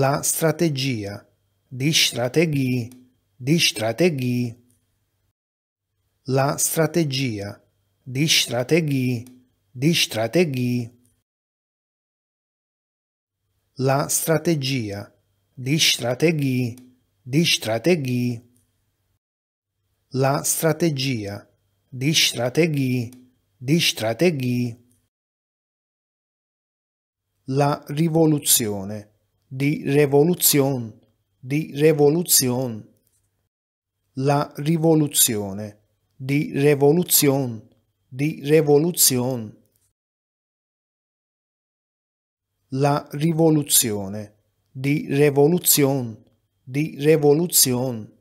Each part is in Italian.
la strategia, di strategie, di strategie. La strategia, di strategie, di strategie. La strategia, di strategie, di strategie. La strategia, di strategie, di strategie. La rivoluzione di rivoluzione, di rivoluzione. La rivoluzione, di rivoluzione, di rivoluzione. La rivoluzione, di rivoluzione, di rivoluzione.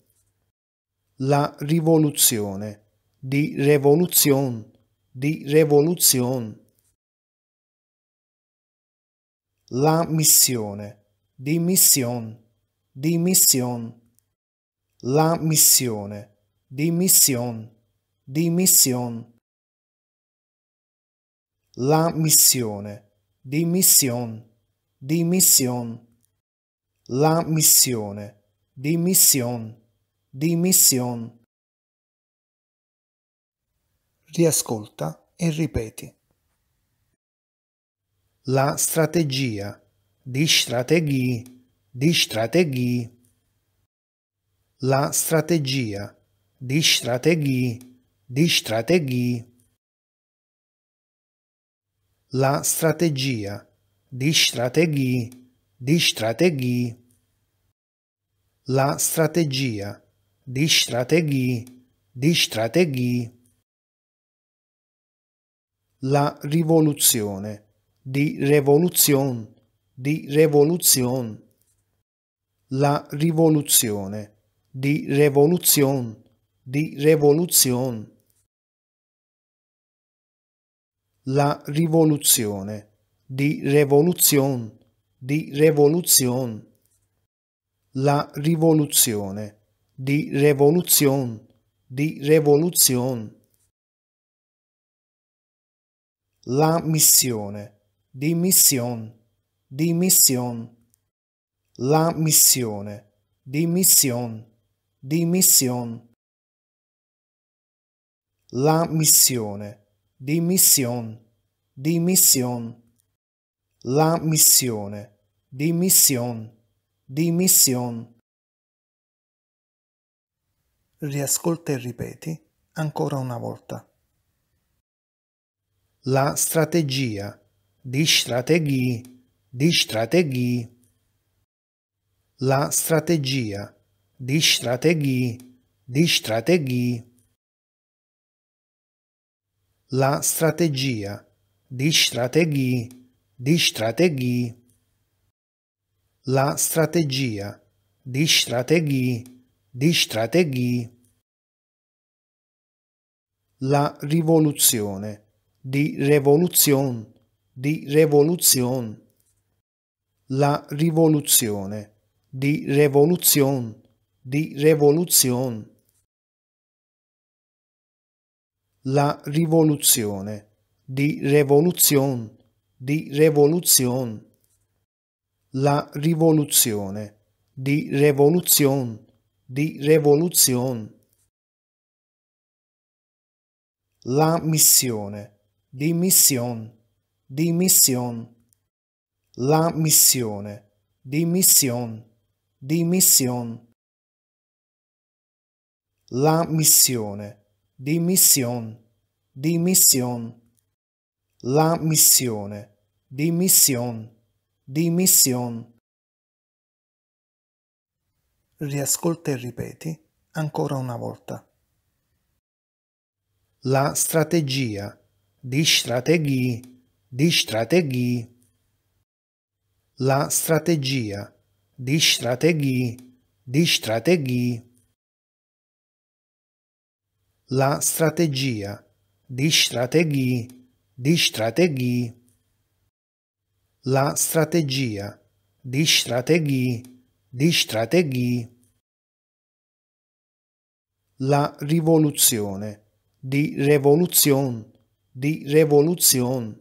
La rivoluzione, di rivoluzione, di rivoluzione. La missione di mission, di mission, la missione, di mission, di mission, la missione, di mission, di mission, la missione, di mission, di mission. Riascolta e ripeti. La strategia di strategie, di strategie. La strategia, di strategie, di strategie. La strategia, di strategie, di strategie. La strategia, di strategie, di strategie. La rivoluzione, di revoluzione di revoluzione. La rivoluzione di revoluzione di revoluzione. La rivoluzione di revoluzione di revoluzione. La rivoluzione di revoluzione di revoluzione. La missione di missione di mission, la missione, di mission, di mission, la missione, di mission, di mission, la missione, di mission, di mission. Riascolta e ripeti ancora una volta. La strategia, di strategie, di strategie. La strategia, di strategie, di strategie. La strategia, di strategie, di strategie. La strategia, di strategie, di strategie. La rivoluzione, di revoluzione, di revoluzione la rivoluzione, di revoluzione, di revoluzione. La rivoluzione, di revoluzione, di revoluzione. La rivoluzione, di revoluzione, di revoluzione. La missione, di missione, di missione la missione, di mission, di mission. La missione, di mission, di mission. La missione, di mission, di mission. Riascolta e ripeti ancora una volta. La strategia, di strategie, di strategie la strategia, di strategie, di strategie. La strategia, di strategie, di strategie. La strategia, di strategie, di strategie. La rivoluzione, di revoluzione, di revoluzione.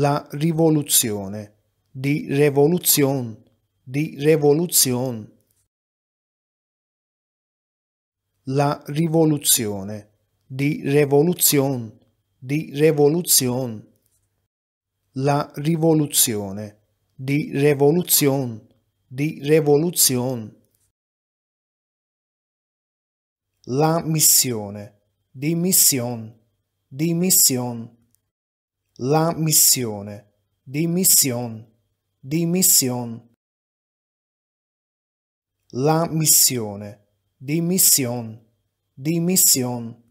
La rivoluzione di revoluzione, di rivoluzione. La rivoluzione, di rivoluzione, di rivoluzione. La rivoluzione, di rivoluzione, di rivoluzione. La missione, di missione, di mission. La missione, di mission di mission. La missione, di mission, di mission.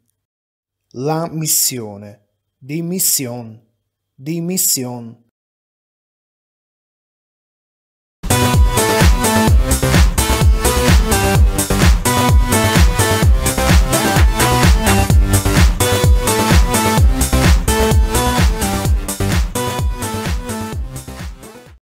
La missione, di mission, di mission.